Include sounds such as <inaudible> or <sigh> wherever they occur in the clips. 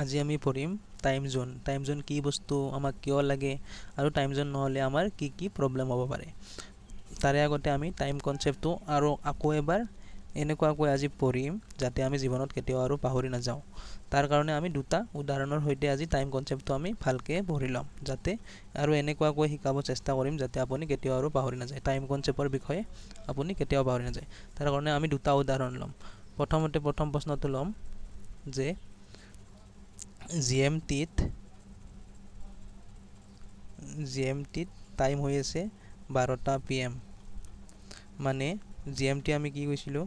আজি আমি পঢ়িম টাইম জোন টাইম জোন কি বস্তু আমাক কিয় লাগে আৰু টাইম জোন নহ'লে আমাৰ কি কি প্ৰব্লেম হ'ব পাৰে তাৰে আগতে আমি টাইম কনচেপ্টটো আৰু আকৌ এবাৰ এনেকুৱাকৈ আজি পঢ়িম যাতে আমি জীৱনত কেতিয়াও আৰু পাহৰি নাযাওঁ তাৰ কাৰণে আমি দুটা উদাহৰণৰ সৈতে আজি টাইম কনচেপ্টটো আমি ভালকৈ পঢ়ি ল'ম যাতে আৰু এনেকুৱাকৈ শিকাব চেষ্টা কৰিম যাতে আপুনি কেতিয়াও আৰু পাহৰি নাযায় টাইম কনচেপ্টৰ বিষয়ে আপুনি কেতিয়াও পাহৰি নাযায় তাৰ কাৰণে আমি দুটা উদাহৰণ ল'ম প্ৰথমতে প্ৰথম প্ৰশ্নটো ল'ম যে জি এম টিত জি এম টিত টাইম হৈ আছে বাৰটা পি এম মানে জি এম টি আমি কি কৈছিলোঁ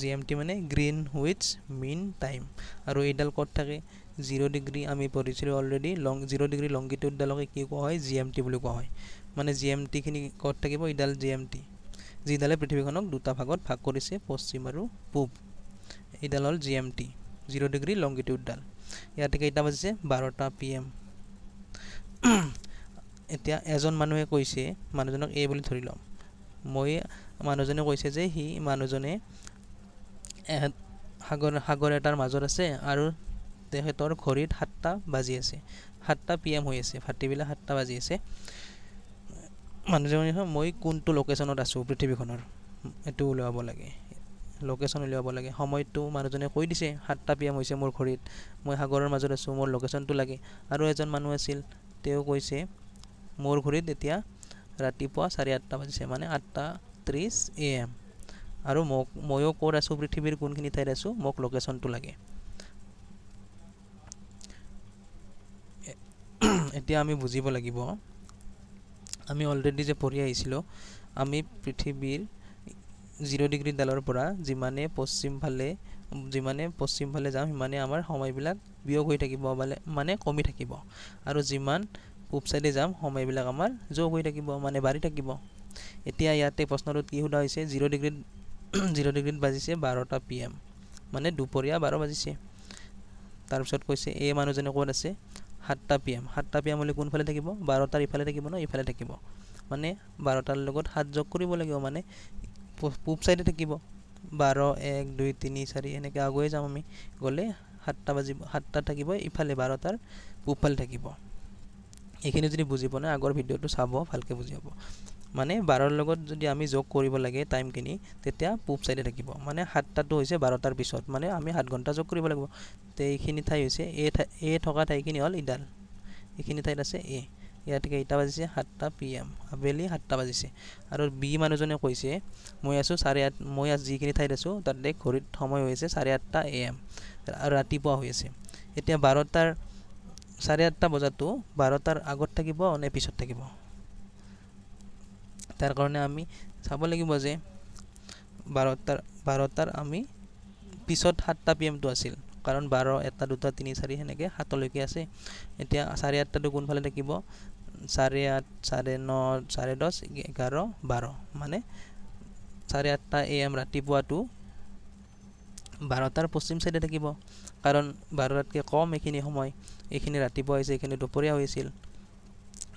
জি এম টি মানে গ্ৰীণ উইথ মিন টাইম আৰু এইডাল ক'ত থাকে জিৰ' ডিগ্ৰী আমি পঢ়িছিলোঁ অলৰেডি লং জিৰ' ডিগ্ৰী লংগিটিউডডালকে কি কোৱা হয় জি এম টি বুলি কোৱা হয় মানে জি এম টিখিনি ক'ত থাকিব এইডাল জি এম টি যিডালে পৃথিৱীখনক দুটা ভাগত ভাগ কৰিছে পশ্চিম আৰু পূব এইডাল হ'ল G M T zero' degree লংগিটিউডডাল ইয়াতে কেইটা বাজিছে বাৰটা পি এম <clears throat> এতিয়া এজন মানুহে কৈছে মানুহজনক এই বুলি ধৰি ল'ম মই মানুহজনে কৈছে যে সি মানুহজনে সাগৰ সাগৰ এটাৰ মাজত আছে আৰু তেখেতৰ ঘড়ীত সাতটা বাজি আছে সাতটা পি এম হৈ আছে ভাতিবিলাক সাতটা বাজি আছে মানুহজনে মই কোনটো লোকেশ্যনত আছোঁ পৃথিৱীখনৰ এইটো ওলাব লাগে লোকেশ্যন উলিয়াব লাগে সময়টো মানুহজনে কৈ দিছে সাতটা পি এম হৈছে মোৰ ঘড়ীত মই সাগৰৰ মাজত আছোঁ মোৰ লোকেশ্যনটো লাগে আৰু এজন মানুহ আছিল তেওঁ কৈছে মোৰ ঘড়ীত এতিয়া ৰাতিপুৱা চাৰে আঠটা বাজিছে মানে আঠটা ত্ৰিছ এ এম আৰু মোক ময়ো ক'ত আছোঁ পৃথিৱীৰ কোনখিনি ঠাইত আছোঁ মোক লোকেশ্যনটো লাগে এতিয়া আমি বুজিব লাগিব আমি অলৰেডি যে পঢ়ি আহিছিলোঁ আমি পৃথিৱীৰ জিৰ' ডিগ্ৰীডালৰ পৰা যিমানে পশ্চিমফালে যিমানে পশ্চিমফালে যাওঁ সিমানে আমাৰ সময়বিলাক বিয়োগ হৈ থাকিব মানে মানে কমি থাকিব আৰু যিমান পূব চাইডে যাম সময়বিলাক আমাৰ যোগ হৈ থাকিব মানে বাঢ়ি থাকিব এতিয়া ইয়াতে প্ৰশ্নটোত কি সোধা হৈছে জিৰ' ডিগ্ৰীত <clears throat> জিৰ' ডিগ্ৰীত বাজিছে বাৰটা পি এম মানে দুপৰীয়া বাৰ বাজিছে তাৰপিছত কৈছে এই মানুহজনে ক'ত আছে সাতটা পি এম সাতটা পি এম হ'লে কোনফালে থাকিব বাৰটাৰ ইফালে থাকিব ন ইফালে থাকিব মানে বাৰটাৰ লগত সাত যোগ কৰিব লাগিব মানে পূব চাইডে থাকিব বাৰ এক দুই তিনি চাৰি এনেকৈ আগুৱাই যাম আমি গ'লে সাতটা বাজিব সাতটা থাকিব ইফালে বাৰটাৰ পূবফালে থাকিব এইখিনি যদি বুজি পোৱা নাই আগৰ ভিডিঅ'টো চাব ভালকৈ বুজি পাব মানে বাৰৰ লগত যদি আমি যোগ কৰিব লাগে টাইমখিনি তেতিয়া পূব চাইডে থাকিব মানে সাতটাটো হৈছে বাৰটাৰ পিছত মানে আমি সাত ঘণ্টা যোগ কৰিব লাগিব তে এইখিনি ঠাই হৈছে এ থকা ঠাইখিনি হ'ল ইডাল এইখিনি ঠাইত আছে এ ইয়াত কেইটা বাজিছে সাতটা পি এম আবেলি সাতটা বাজিছে আৰু বি মানুহজনে কৈছে মই আছোঁ চাৰে আঠ মই আজি যিখিনি ঠাইত আছোঁ তাতে ঘড়ীত সময় হৈ আছে চাৰে আঠটা এ এম আৰু ৰাতিপুৱা হৈ আছে এতিয়া বাৰটাৰ চাৰে আঠটা বজাতো বাৰটাৰ আগত থাকিব নে পিছত থাকিব তাৰ কাৰণে আমি চাব লাগিব যে বাৰটাৰ বাৰটাৰ আমি পিছত সাতটা পি এমটো আছিল কাৰণ বাৰ এটা দুটা তিনি চাৰি সেনেকৈ সাতলৈকে আছে এতিয়া চাৰে আঠটাটো কোনফালে থাকিব চাৰে আঠ চাৰে ন চাৰে দহ এঘাৰ বাৰ মানে চাৰে আঠটা এ এম ৰাতিপুৱাটো বাৰটাৰ পশ্চিম চাইডে থাকিব কাৰণ বাৰটাতকৈ কম এইখিনি সময় এইখিনি ৰাতিপুৱা হৈছে এইখিনি দুপৰীয়া হৈছিল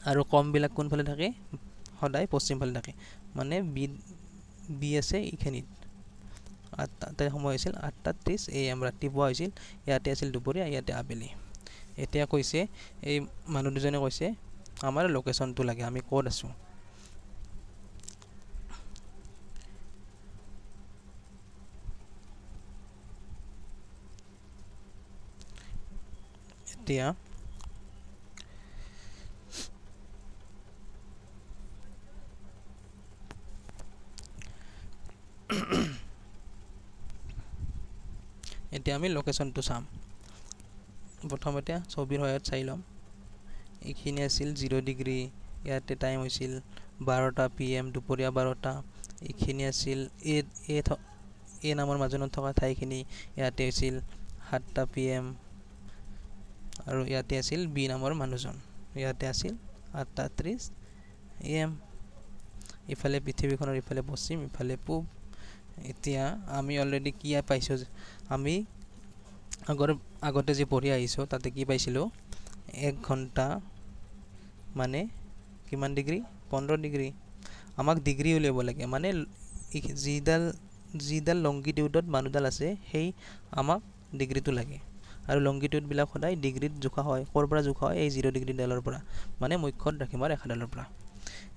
আৰু কমবিলাক কোনফালে থাকে সদায় পশ্চিমফালে থাকে মানে বি বি আছে এইখিনিত আঠটাতে সময় হৈছিল আঠটা ত্ৰিছ এ এম ৰাতিপুৱা হৈছিল ইয়াতে আছিল দুপৰীয়া ইয়াতে আবেলি এতিয়া কৈছে এই মানুহ দুজনে কৈছে আমাৰ লোকেশ্যনটো লাগে আমি ক'ত আছোঁ এতিয়া এতিয়া আমি লোকেশ্যনটো চাম প্ৰথমতে ছবিৰ সহায়ত চাই ল'ম এইখিনি আছিল জিৰ' ডিগ্ৰী ইয়াতে টাইম হৈছিল বাৰটা পি এম দুপৰীয়া বাৰটা এইখিনি আছিল এ নামৰ মাজনত থকা ঠাইখিনি ইয়াতে হৈছিল সাতটা পি এম আৰু ইয়াতে আছিল বি নামৰ মানুহজন ইয়াতে আছিল আঠটা ত্ৰিছ এ এম ইফালে পৃথিৱীখনৰ ইফালে পশ্চিম ইফালে পূব এতিয়া আমি অলৰেডি কি পাইছোঁ আমি আগৰ আগতে যে পঢ়ি আহিছোঁ তাতে কি পাইছিলোঁ এক ঘণ্টা মানে কিমান ডিগ্ৰী পোন্ধৰ ডিগ্ৰী আমাক ডিগ্ৰী উলিয়াব লাগে মানে যিডাল যিডাল লংগিটিউডত মানুহডাল আছে সেই আমাক ডিগ্ৰীটো লাগে আৰু লংগিটিউডবিলাক সদায় ডিগ্ৰীত জোখা হয় ক'ৰ পৰা জোখা হয় এই জিৰ' ডিগ্ৰীডালৰ পৰা মানে মুখ্যত ৰাখিম আৰু এশডালৰ পৰা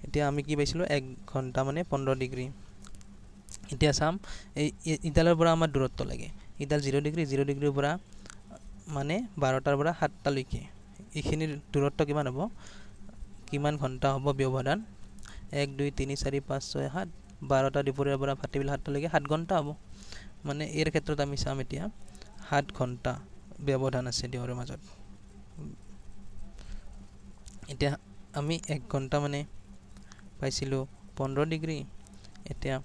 এতিয়া আমি কি পাইছিলোঁ এক ঘণ্টা মানে পোন্ধৰ ডিগ্ৰী এতিয়া চাম এই ইডালৰ পৰা আমাৰ দূৰত্ব লাগে ইডাল জিৰ' ডিগ্ৰী জিৰ' ডিগ্ৰীৰ পৰা মানে বাৰটাৰ পৰা সাতটালৈকে এইখিনিৰ দূৰত্ব কিমান হ'ব কিমান ঘণ্টা হ'ব ব্যৱধান এক দুই তিনি চাৰি পাঁচ ছয় সাত বাৰটা দুপৰীয়াৰ পৰা ভাটিবিলা সাতটালৈকে সাত ঘণ্টা হ'ব মানে এইৰ ক্ষেত্ৰত আমি চাম এতিয়া সাত ঘণ্টা ব্যৱধান আছে দিয়ৰ মাজত এতিয়া আমি এক ঘণ্টা মানে পাইছিলোঁ পোন্ধৰ ডিগ্ৰী এতিয়া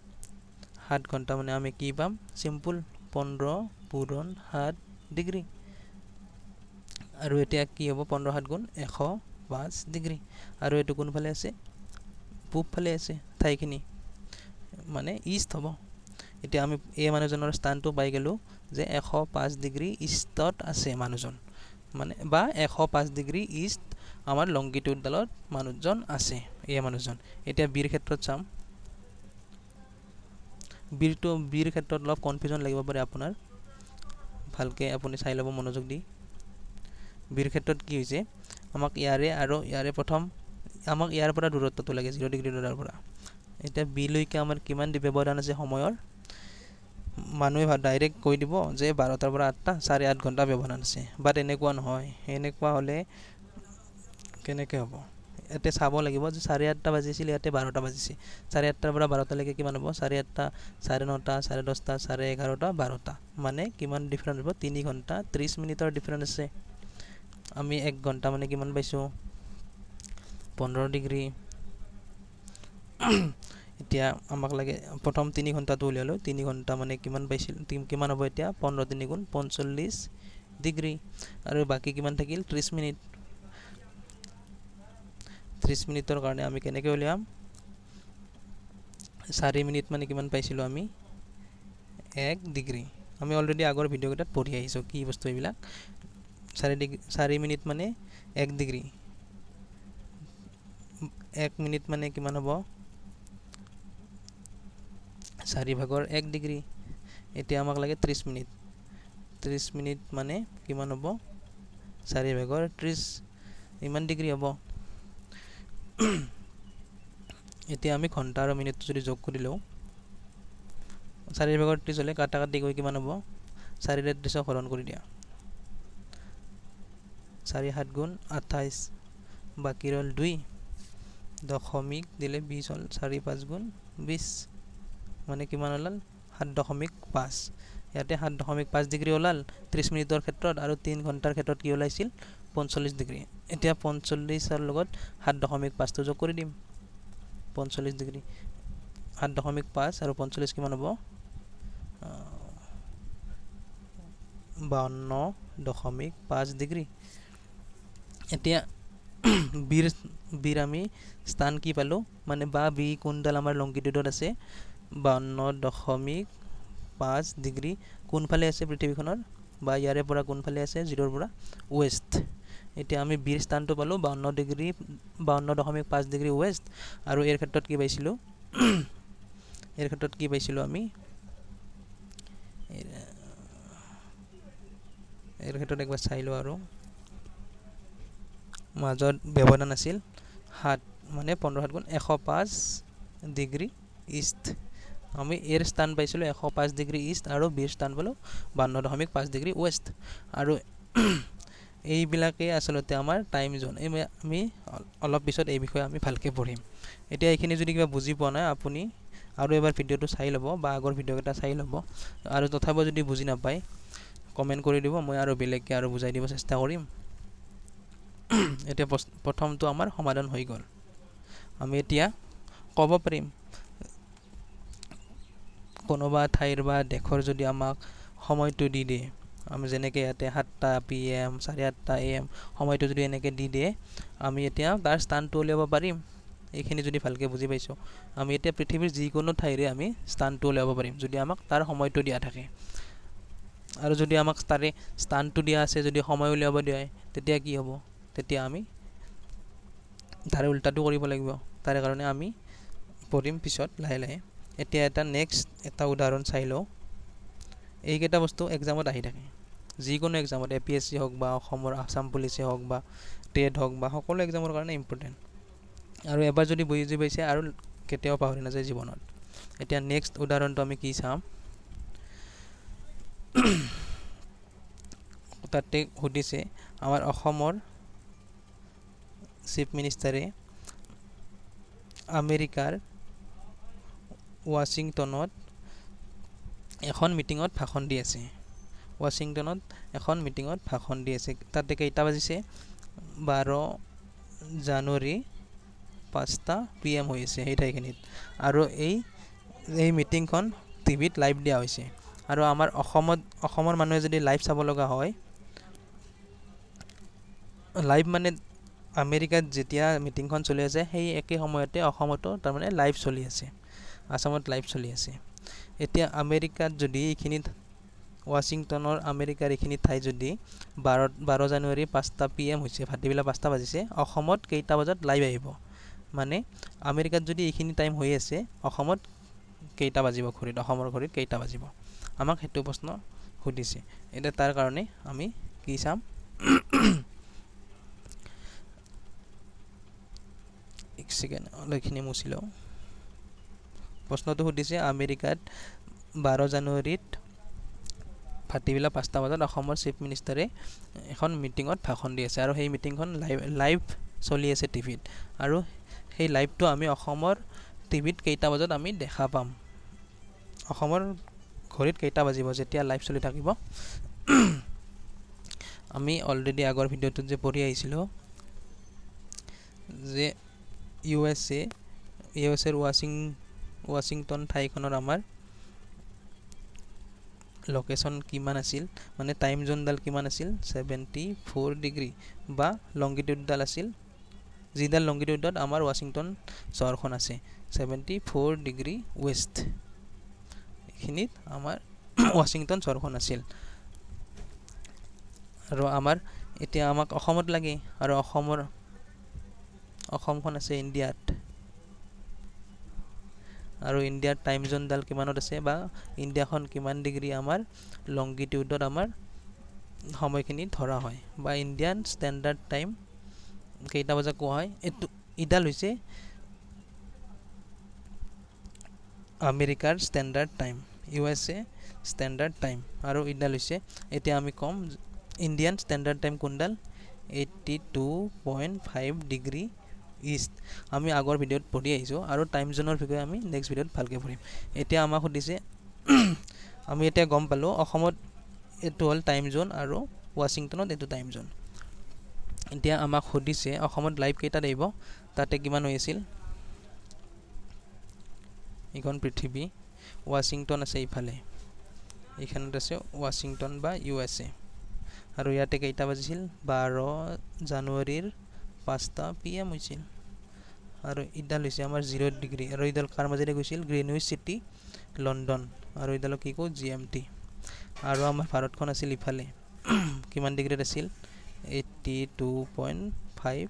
সাত ঘণ্টা মানে আমি কি পাম চিম্পুল পোন্ধৰ পূৰণ সাত ডিগ্ৰী আৰু এতিয়া কি হ'ব পোন্ধৰ সাত গুণ এশ পাঁচ ডিগ্ৰী আৰু এইটো কোনফালে আছে পূবফালে আছে ঠাইখিনি মানে ইষ্ট হ'ব এতিয়া আমি এই মানুহজনৰ স্থানটো পাই গ'লোঁ যে এশ পাঁচ ডিগ্ৰী ইষ্টত আছে মানুহজন মানে বা এশ পাঁচ ডিগ্ৰী ইষ্ট আমাৰ লংগিটিউডালত মানুহজন আছে এই মানুহজন এতিয়া বিৰ ক্ষেত্ৰত চাম বিৰটো বিৰ ক্ষেত্ৰত অলপ কনফিউজন লাগিব পাৰে আপোনাৰ ভালকৈ আপুনি চাই ল'ব মনোযোগ দি বিৰ ক্ষেত্ৰত কি হৈছে আমাক ইয়াৰে আৰু ইয়াৰে প্ৰথম আমাক ইয়াৰ পৰা দূৰত্বটো লাগে জিৰ' ডিগ্ৰী দূৰৰ পৰা এতিয়া বিলৈকে আমাৰ কিমান ব্যৱধান আছে সময়ৰ মানুহে ডাইৰেক্ট কৈ দিব যে বাৰটাৰ পৰা আঠটা চাৰে আঠ ঘণ্টা ব্যৱধান আছে বাট এনেকুৱা নহয় এনেকুৱা হ'লে কেনেকৈ হ'ব ইয়াতে চাব লাগিব যে চাৰে আঠটা বাজিছিল ইয়াতে বাৰটা বাজিছে চাৰে আঠটাৰ পৰা বাৰটালৈকে কিমান হ'ব চাৰে আঠটা চাৰে নটা চাৰে দহটা চাৰে এঘাৰটা বাৰটা মানে কিমান ডিফাৰেঞ্চ হ'ব তিনি ঘণ্টা ত্ৰিছ মিনিটৰ ডিফাৰেঞ্চ আছে আমি এক ঘণ্টা মানে কিমান পাইছোঁ পোন্ধৰ ডিগ্ৰী এতিয়া আমাক লাগে প্ৰথম তিনি ঘণ্টাটো উলিয়ালোঁ তিনি ঘণ্টা মানে কিমান পাইছিল কিমান হ'ব এতিয়া পোন্ধৰ তিনি গুণ পঞ্চল্লিছ ডিগ্ৰী আৰু বাকী কিমান থাকিল ত্ৰিছ মিনিট ত্ৰিছ মিনিটৰ কাৰণে আমি কেনেকৈ উলিয়াম চাৰি মিনিট মানে কিমান পাইছিলোঁ আমি এক ডিগ্ৰী আমি অলৰেডি আগৰ ভিডিঅ'কেইটাত পঢ়ি আহিছোঁ কি বস্তু এইবিলাক চাৰি ডিগ্ৰী চাৰি মিনিট মানে এক ডিগ্ৰী এক মিনিট মানে কিমান হ'ব চাৰি ভাগৰ এক ডিগ্ৰী এতিয়া আমাক লাগে ত্ৰিছ মিনিট ত্ৰিছ মিনিট মানে কিমান হ'ব চাৰি ভাগৰ ত্ৰিছ ইমান ডিগ্ৰী হ'ব এতিয়া আমি ঘণ্টা আৰু মিনিটটো যদি যোগ কৰি লওঁ চাৰি ভাগৰ ত্ৰিছ হ'লে কাটা কাটি গৈ কিমান হ'ব চাৰিৰে ত্ৰিছক হৰণ কৰি দিয়া চাৰি সাত গুণ আঠাইছ বাকী ৰ'ল দুই দশমিক দিলে বিছ হ'ল চাৰি পাঁচ গুণ বিছ মানে কিমান ওলাল সাত দশমিক পাঁচ ইয়াতে সাত দশমিক পাঁচ ডিগ্ৰী ওলাল ত্ৰিছ মিনিটৰ ক্ষেত্ৰত আৰু তিনি ঘণ্টাৰ ক্ষেত্ৰত কি ওলাইছিল পঞ্চল্লিছ ডিগ্ৰী এতিয়া পঞ্চল্লিছৰ লগত সাত দশমিক পাঁচটো যোগ কৰি দিম পঞ্চল্লিছ ডিগ্ৰী সাত দশমিক পাঁচ আৰু পঞ্চল্লিছ কিমান হ'ব বাৱন্ন দশমিক পাঁচ ডিগ্ৰী এতিয়া <clears throat> বীৰ বীৰ আমি স্থান কি পালোঁ মানে বা বি কোনডাল আমাৰ লংগিটিউডত আছে বাৱন্ন দশমিক পাঁচ ডিগ্ৰী কোনফালে আছে পৃথিৱীখনৰ বা ইয়াৰে পৰা কোনফালে আছে জিৰ'ৰ পৰা ৱেষ্ট এতিয়া আমি বীৰ স্থানটো পালোঁ বাৱন্ন ডিগ্ৰী বাৱন্ন দশমিক পাঁচ ডিগ্ৰী ৱেষ্ট আৰু এই ক্ষেত্ৰত কি পাইছিলোঁ <clears throat> এই ক্ষেত্ৰত কি পাইছিলোঁ আমি এই ক্ষেত্ৰত একবাৰ চাই লওঁ আৰু মাজত ব্যৱধান আছিল সাত মানে পোন্ধৰ সাত গুণ এশ পাঁচ ডিগ্ৰী ইষ্ট আমি এৰ স্থান পাইছিলোঁ এশ পাঁচ ডিগ্ৰী ইষ্ট আৰু বিৰ স্থান পালোঁ বান্ন দশমিক পাঁচ ডিগ্ৰী ৱেষ্ট আৰু <clears throat> এইবিলাকেই আচলতে আমাৰ টাইম জ'ন এই আমি অলপ পিছত এই বিষয়ে আমি ভালকৈ পঢ়িম এতিয়া এইখিনি যদি কিবা বুজি পোৱা নাই আপুনি আৰু এবাৰ ভিডিঅ'টো চাই ল'ব বা আগৰ ভিডিঅ'কেইটা চাই ল'ব আৰু তথাপিও যদি বুজি নাপায় কমেণ্ট কৰি দিব মই আৰু বেলেগকৈ আৰু বুজাই দিব চেষ্টা কৰিম <clears throat> এতিয়া প্ৰথমটো আমাৰ সমাধান হৈ গ'ল আমি এতিয়া ক'ব পাৰিম কোনোবা ঠাইৰ বা দেশৰ যদি আমাক সময়টো দি দিয়ে আমি যেনেকৈ ইয়াতে সাতটা পি এম চাৰে সাতটা এ এম সময়টো যদি এনেকৈ দি দিয়ে আমি এতিয়া তাৰ স্থানটো উলিয়াব পাৰিম এইখিনি যদি ভালকৈ বুজি পাইছোঁ আমি এতিয়া পৃথিৱীৰ যিকোনো ঠাইৰে আমি স্থানটো উলিয়াব পাৰিম যদি আমাক তাৰ সময়টো দিয়া থাকে আৰু যদি আমাক তাৰে স্থানটো দিয়া আছে যদি সময় উলিয়াব দিয়ে তেতিয়া কি হ'ব তেতিয়া আমি তাৰে উল্টাটো কৰিব লাগিব তাৰে কাৰণে আমি পঢ়িম পিছত লাহে লাহে এতিয়া এটা নেক্সট এটা উদাহৰণ চাই লওঁ এইকেইটা বস্তু এক্সামত আহি থাকে যিকোনো এক্সামত এ পি এছ চি হওক বা অসমৰ আছাম পুলিচে হওক বা টেট হওক বা সকলো এক্সামৰ কাৰণে ইম্পৰ্টেণ্ট আৰু এবাৰ যদি বুজি পাইছে আৰু কেতিয়াও পাহৰি নাযায় জীৱনত এতিয়া নেক্সট উদাহৰণটো আমি কি চাম তাতে সুধিছে আমাৰ অসমৰ চিফ মিনিষ্টাৰে আমেৰিকাৰ ৱাশ্বিংটনত এখন মিটিঙত ভাষণ দি আছে ৱাশ্বিংটনত এখন মিটিঙত ভাষণ দি আছে তাতে কেইটা বাজিছে বাৰ জানুৱাৰী পাঁচটা পি এম হৈ আছে সেই ঠাইখিনিত আৰু এই এই মিটিংখন টি ভিত লাইভ দিয়া হৈছে আৰু আমাৰ অসমত অসমৰ মানুহে যদি লাইভ চাব লগা হয় লাইভ মানে আমেৰিকাত যেতিয়া মিটিংখন চলি আছে সেই একে সময়তে অসমতো তাৰমানে লাইভ চলি আছে আসামত লাইভ চলি আছে এতিয়া আমেৰিকাত যদি এইখিনি ৱাশ্বিংটনৰ আমেৰিকাৰ এইখিনি ঠাই যদি বাৰ বাৰ জানুৱাৰী পাঁচটা পি এম হৈছে ভাতিবেলা পাঁচটা বাজিছে অসমত কেইটা বজাত লাইভ আহিব মানে আমেৰিকাত যদি এইখিনি টাইম হৈ আছে অসমত কেইটা বাজিব ঘড়ীত অসমৰ ঘড়ীত কেইটা বাজিব আমাক সেইটো প্ৰশ্ন সুধিছে এতিয়া তাৰ কাৰণে আমি কি চাম মেক্সিকান লৈখিনি মুচি লওঁ প্ৰশ্নটো সুধিছে আমেৰিকাত বাৰ জানুৱাৰীত ভাতিবেলা পাঁচটা বজাত অসমৰ চিফ মিনিষ্টাৰে এখন মিটিঙত ভাষণ দি আছে আৰু সেই মিটিংখন লাইভ লাইভ চলি আছে টিভিত আৰু সেই লাইভটো আমি অসমৰ টিভিত কেইটা বজাত আমি দেখা পাম অসমৰ ঘড়ীত কেইটা বাজিব যেতিয়া লাইভ চলি থাকিব আমি অলৰেডি আগৰ ভিডিঅ'টোত যে পঢ়ি আহিছিলোঁ যে U S A U S uh ৱাশ্বিং ৱাশ্বিংটন ঠাইখনৰ আমাৰ লোকেশ্যন কিমান আছিল মানে টাইম জোনডাল কিমান আছিল ছেভেণ্টি ফ'ৰ ডিগ্ৰী বা লংগিটিউডডাল আছিল যিডাল লংগিটিউডত আমাৰ ৱাশ্বিংটন চহৰখন আছে ছেভেণ্টি ফ'ৰ ডিগ্ৰী ৱেষ্ট এইখিনিত আমাৰ ৱাশ্বিংটন <clears throat> চহৰখন আছিল আৰু আমাৰ এতিয়া আমাক অসমত লাগে আৰু অসমৰ অসমখন আছে ইণ্ডিয়াত আৰু ইণ্ডিয়াৰ টাইম জোনডাল কিমানত আছে বা ইণ্ডিয়াখন কিমান ডিগ্ৰী আমাৰ লংগিটিউডত আমাৰ সময়খিনি ধৰা হয় বা ইণ্ডিয়ান ষ্টেণ্ডাৰ্ড টাইম কেইটা বজাত কোৱা হয় এইটো ইডাল হৈছে আমেৰিকাৰ standard time U S A standard time আৰু ইডাল হৈছে এতিয়া আমি ক'ম ইণ্ডিয়ান ষ্টেণ্ডাৰ্ড টাইম কোনডাল eighty two point five degree east আমি আগৰ ভিডিঅ'ত পঢ়ি আহিছোঁ আৰু টাইম জ'নৰ বিষয়ে আমি নেক্সট ভিডিঅ'ত ভালকৈ পঢ়িম এতিয়া আমাক সুধিছে <clears throat> আমি এতিয়া গম পালোঁ অসমত এইটো হ'ল টাইম জ'ন আৰু ৱাশ্বিংটনত এইটো টাইম জ'ন এতিয়া আমাক সুধিছে অসমত লাইভ কেইটাত আহিব তাতে কিমান হৈ আছিল এইখন পৃথিৱী ৱাশ্বিংটন আছে ইফালে এইখনত আছে ৱাশ্বিংটন বা ইউ এছ এ আৰু ইয়াতে কেইটা বাজিছিল বাৰ জানুৱাৰীৰ পাঁচটা পি এম হৈছিল আৰু ইডাল হৈছে আমাৰ জিৰ' ডিগ্ৰী আৰু এইডাল কাৰ মাজেৰে গৈছিল গ্ৰীণউইজ চিটি লণ্ডন আৰু এইডালক কি কওঁ জি এম টি আৰু আমাৰ ভাৰতখন আছিল ইফালে কিমান ডিগ্ৰীত আছিল eighty two point five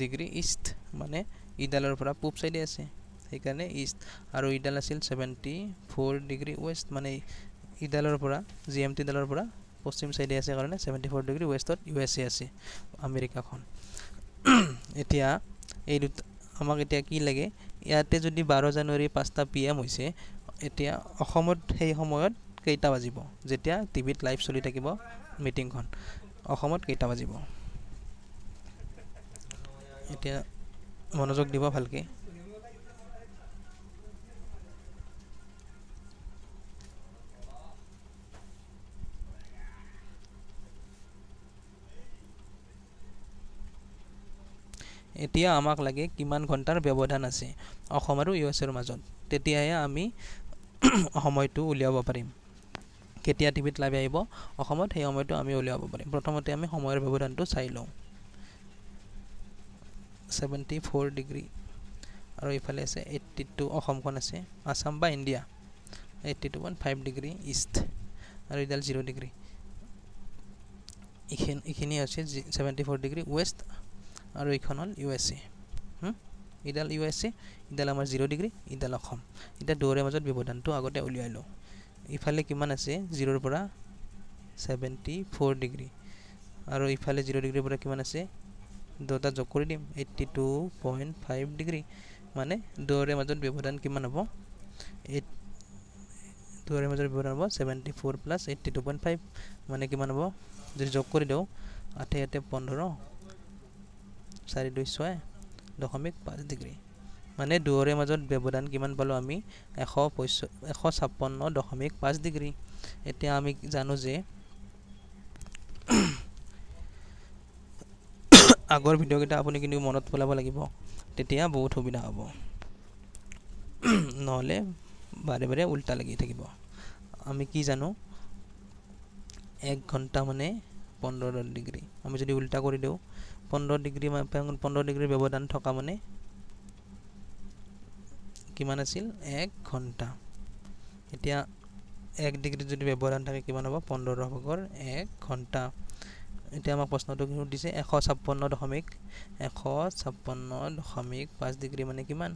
degree east মানে ইডালৰ পৰা পূব চাইডে আছে সেইকাৰণে ইষ্ট আৰু ইডাল আছিল ছেভেণ্টি ফ'ৰ ডিগ্ৰী ৱেষ্ট মানে ইডালৰ পৰা জি এম টি ডালৰ পৰা পশ্চিম চাইডে আছে কাৰণে ছেভেণ্টি ফ'ৰ ডিগ্ৰী ৱেষ্টত ইউ এছ এ আছে আমেৰিকাখন <clears throat> এতিয়া এই দুটা আমাক এতিয়া কি লাগে ইয়াতে যদি বাৰ জানুৱাৰী পাঁচটা পি এম হৈছে এতিয়া অসমত সেই সময়ত কেইটা বাজিব যেতিয়া টিভিত লাইভ চলি থাকিব মিটিংখন অসমত কেইটা বাজিব এতিয়া মনোযোগ দিব ভালকৈ এতিয়া আমাক লাগে কিমান ঘণ্টাৰ ব্যৱধান আছে অসম আৰু ইউ এছৰ মাজত তেতিয়াহে আমি <clears throat> সময়টো উলিয়াব পাৰিম কেতিয়া টিভিত লাভ আহিব অসমত সেই সময়টো আমি উলিয়াব পাৰিম প্ৰথমতে আমি সময়ৰ ব্যৱধানটো চাই লওঁ ছেভেণ্টি ফ'ৰ ডিগ্ৰী আৰু ইফালে আছে এইট্টি টু অসমখন আছে আছাম বা India eighty two point five degree east আৰু এইডাল জিৰ' ডিগ্ৰী এইখিনি এইখিনি হৈছে ছেভেণ্টি ফ'ৰ ডিগ্ৰী ৱেষ্ট আৰু এইখন হ'ল ইউ এছ এ ইডাল ইউ এছ এডাল আমাৰ জিৰ' ডিগ্ৰী ইডাল অসম এতিয়া দুয়োৰে মাজত ব্যৱধানটো আগতে উলিয়াই লওঁ ইফালে কিমান আছে জিৰ'ৰ পৰা ছেভেণ্টি ফ'ৰ ডিগ্ৰী আৰু ইফালে জিৰ' ডিগ্ৰীৰ পৰা কিমান আছে দুটা যোগ কৰি দিম eighty two point five degree মানে দুয়োৰে মাজত ব্যৱধান কিমান হ'ব এইট দুয়োৰে মাজত ব্যৱধান হ'ব seventy four plus eighty two point five মানে কিমান হ'ব যদি যোগ কৰি দিওঁ আঠে আঠে পোন্ধৰ চাৰি দুই ছয় দশমিক পাঁচ ডিগ্ৰী মানে দুয়োৰে মাজত ব্যৱধান কিমান পালোঁ আমি এশ পঁচ এশ ছাপন্ন দশমিক পাঁচ ডিগ্ৰী এতিয়া আমি জানো যে আগৰ ভিডিঅ'কেইটা আপুনি কিন্তু মনত পেলাব লাগিব তেতিয়া বহুত সুবিধা হ'ব নহ'লে বাৰে বাৰে উল্টা লাগি থাকিব আমি কি জানো এক ঘণ্টা মানে পোন্ধৰ ডিগ্ৰী আমি যদি উল্টা কৰি দিওঁ পোন্ধৰ ডিগ্ৰী পোন্ধৰ ডিগ্ৰীৰ ব্যৱধান থকা মানে কিমান আছিল এক ঘণ্টা এতিয়া এক ডিগ্ৰীত যদি ব্যৱধান থাকে কিমান হ'ব পোন্ধৰ ভাগৰ এক ঘণ্টা এতিয়া আমাক প্ৰশ্নটো সুধিছে এশ ছাপন্ন দশমিক এশ ছাপন্ন দশমিক পাঁচ ডিগ্ৰী মানে কিমান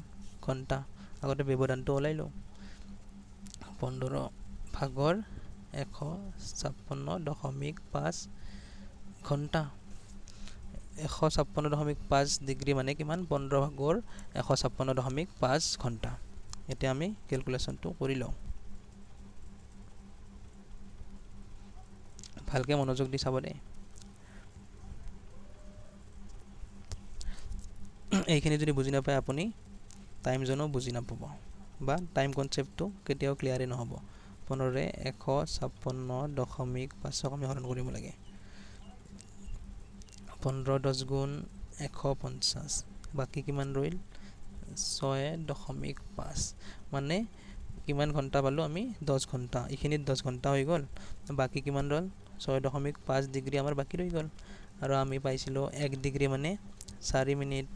ঘণ্টা আগতে ব্যৱধানটো ওলাইলোঁ পোন্ধৰ ভাগৰ এশ ছাপন্ন দশমিক পাঁচ ঘণ্টা এশ ছাপন্ন দশমিক পাঁচ ডিগ্ৰী মানে কিমান পোন্ধৰ ভাগৰ এশ ছাপন্ন দশমিক পাঁচ ঘণ্টা এতিয়া আমি কেলকুলেশ্যনটো কৰি লওঁ ভালকৈ মনোযোগ দি চাব দেই এইখিনি যদি বুজি নাপায় আপুনি টাইম জ'নো বুজি নাপাব বা টাইম কনচেপ্টটো কেতিয়াও ক্লিয়াৰেই নহ'ব পোন্ধৰে এশ ছাপন্ন দশমিক পাঁচক আমি হৰণ কৰিব লাগে পোন্ধৰ দহ গুণ এশ পঞ্চাছ বাকী কিমান ৰ'ল ছয় দশমিক পাঁচ মানে কিমান ঘণ্টা পালোঁ আমি দহ ঘণ্টা এইখিনিত দহ ঘণ্টা হৈ গ'ল বাকী কিমান ৰ'ল ছয় দশমিক পাঁচ ডিগ্ৰী আমাৰ বাকী ৰৈ গ'ল আৰু আমি পাইছিলোঁ এক ডিগ্ৰী মানে চাৰি মিনিট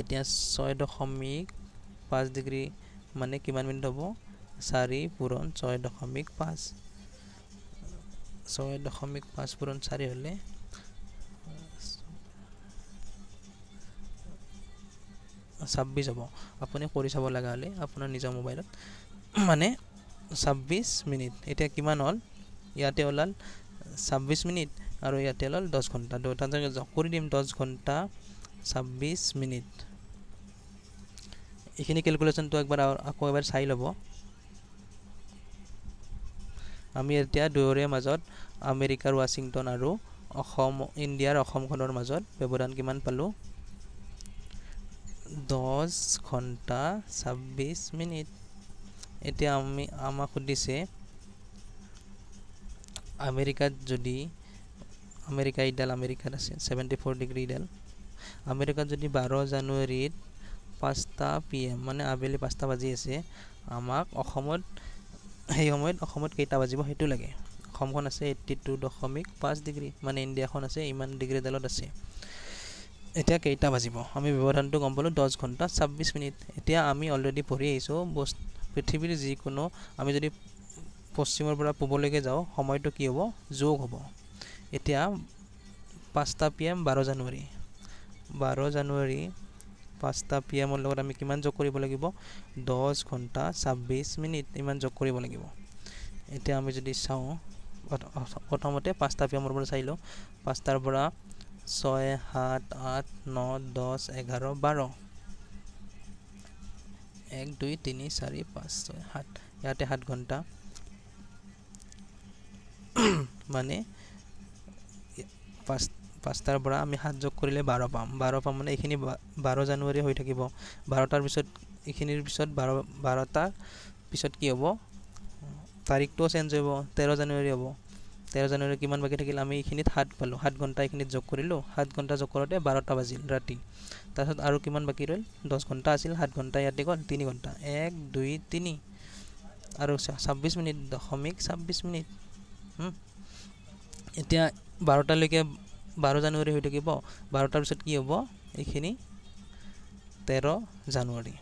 এতিয়া ছয় দশমিক পাঁচ ডিগ্ৰী মানে কিমান মিনিট হ'ব চাৰি পূৰণ ছয় দশমিক পাঁচ ছয় দশমিক পাঁচ পূৰণ চাৰি হ'লে ছাব্বিছ হ'ব আপুনি কৰি চাব লগা হ'লে আপোনাৰ নিজৰ মোবাইলত মানে ছাব্বিছ মিনিট এতিয়া কিমান হ'ল ইয়াতে ওলাল ছাব্বিছ মিনিট আৰু ইয়াতে ওলাল দহ ঘণ্টা দুটা কৰি দিম দহ ঘণ্টা ছাব্বিছ মিনিট এইখিনি কেলকুলেশ্যনটো একবাৰ আকৌ এবাৰ চাই ল'ব আমি এতিয়া দুয়োৰে মাজত আমেৰিকাৰ ৱাশ্বিংটন আৰু অসম ইণ্ডিয়াৰ অসমখনৰ মাজত ব্যৱধান কিমান পালোঁ দহ ঘণ্টা ছাব্বিছ মিনিট এতিয়া আমি আমাক সুধিছে আমেৰিকাত যদি আমেৰিকা ইডাল আমেৰিকাত আছে ছেভেণ্টি ফ'ৰ ডিগ্ৰী ইডাল আমেৰিকাত যদি বাৰ জানুৱাৰীত পাঁচটা পি এম মানে আবেলি পাঁচটা বাজি আছে আমাক অসমত সেই সময়ত অসমত কেইটা বাজিব সেইটো লাগে অসমখন আছে এইট্টি টু দশমিক পাঁচ ডিগ্ৰী মানে ইণ্ডিয়াখন আছে ইমান ডিগ্ৰী ডালত আছে এতিয়া কেইটা বাজিব আমি ব্যৱধানটো গম পালোঁ দহ ঘণ্টা ছাব্বিছ মিনিট এতিয়া আমি অলৰেডি পঢ়ি আহিছোঁ পৃথিৱীৰ যিকোনো আমি যদি পশ্চিমৰ পৰা পূবলৈকে যাওঁ সময়টো কি হ'ব যোগ হ'ব এতিয়া পাঁচটা পি এম বাৰ জানুৱাৰী বাৰ জানুৱাৰী পাঁচটা পি এমৰ লগত আমি কিমান যোগ কৰিব লাগিব দহ ঘণ্টা ছাব্বিছ মিনিট ইমান যোগ কৰিব লাগিব এতিয়া আমি যদি চাওঁ প্ৰথমতে পাঁচটা পি এমৰ পৰা চাই লওঁ পাঁচটাৰ পৰা ছয় সাত আঠ ন দহ এঘাৰ বাৰ এক দুই তিনি চাৰি পাঁচ ছয় সাত ইয়াতে সাত ঘণ্টা মানে পাঁচ পাঁচটাৰ পৰা আমি সাত যোগ কৰিলে বাৰ পাম বাৰ পাম মানে এইখিনি বাৰ জানুৱাৰী হৈ থাকিব বাৰটাৰ পিছত এইখিনিৰ পিছত বাৰ বাৰটাৰ পিছত কি হ'ব তাৰিখটোও চেঞ্জ হ'ব তেৰ জানুৱাৰী হ'ব তেৰ জানুৱাৰী কিমান বাকী থাকিল আমি এইখিনিত সাত পালোঁ সাত ঘণ্টা এইখিনিত যোগ কৰিলোঁ সাত ঘণ্টা যোগ কৰোঁতে বাৰটা বাজিল ৰাতি তাৰপিছত আৰু কিমান বাকী ৰ'ল দহ ঘণ্টা আছিল সাত ঘণ্টা ইয়াতে গ'ল তিনি ঘণ্টা এক দুই তিনি আৰু ছাব্বিছ মিনিট দশমিক ছাব্বিছ মিনিট এতিয়া বাৰটালৈকে বাৰ জানুৱাৰী হৈ থাকিব বাৰটাৰ পিছত কি হ'ব এইখিনি তেৰ জানুৱাৰী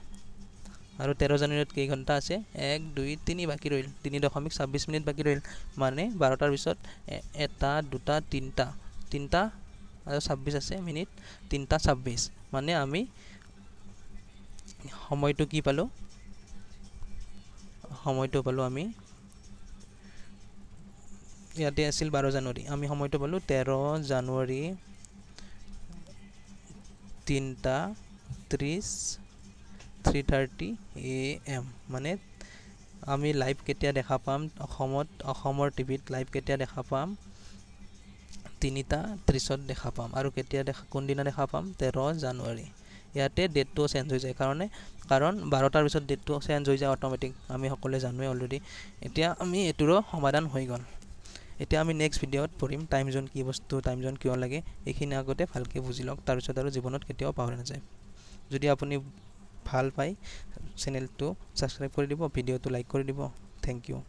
আৰু তেৰ জানুৱাৰীত কেইঘণ্টা আছে এক দুই তিনি বাকী ৰ'ল তিনি দশমিক ছাব্বিছ মিনিট বাকী ৰ'ল মানে বাৰটাৰ পিছত এটা দুটা তিনিটা তিনিটা আৰু ছাব্বিছ আছে মিনিট তিনিটা ছাব্বিছ মানে আমি সময়টো কি পালোঁ সময়টো পালোঁ আমি ইয়াতে আছিল বাৰ জানুৱাৰী আমি সময়টো পালোঁ তেৰ জানুৱাৰী তিনিটা ত্ৰিছ থ্ৰী থাৰ্টি এ এম মানে আমি লাইভ কেতিয়া দেখা পাম অসমত অসমৰ টিভিত লাইভ কেতিয়া দেখা পাম তিনিটা ত্ৰিছত দেখা পাম আৰু কেতিয়া দেখা কোনদিনা দেখা পাম তেৰ জানুৱাৰী ইয়াতে ডেটটো চেঞ্জ হৈ যায় কাৰণে কাৰণ বাৰটাৰ পিছত ডেটটো চেঞ্জ হৈ যায় অট'মেটিক আমি সকলোৱে জানোৱে অলৰেডি এতিয়া আমি এইটোৰো সমাধান হৈ গ'ল এতিয়া আমি নেক্সট ভিডিঅ'ত পঢ়িম টাইম জ'ন কি বস্তু টাইম জ'ন কিয় লাগে এইখিনি আগতে ভালকৈ বুজি লওক তাৰপিছত আৰু জীৱনত কেতিয়াও পাহৰি নাযায় যদি আপুনি ভাল পায় চেনেলটো ছাবস্ক্ৰাইব কৰি দিব ভিডিওটো লাইক কৰি দিব থেংক ইউ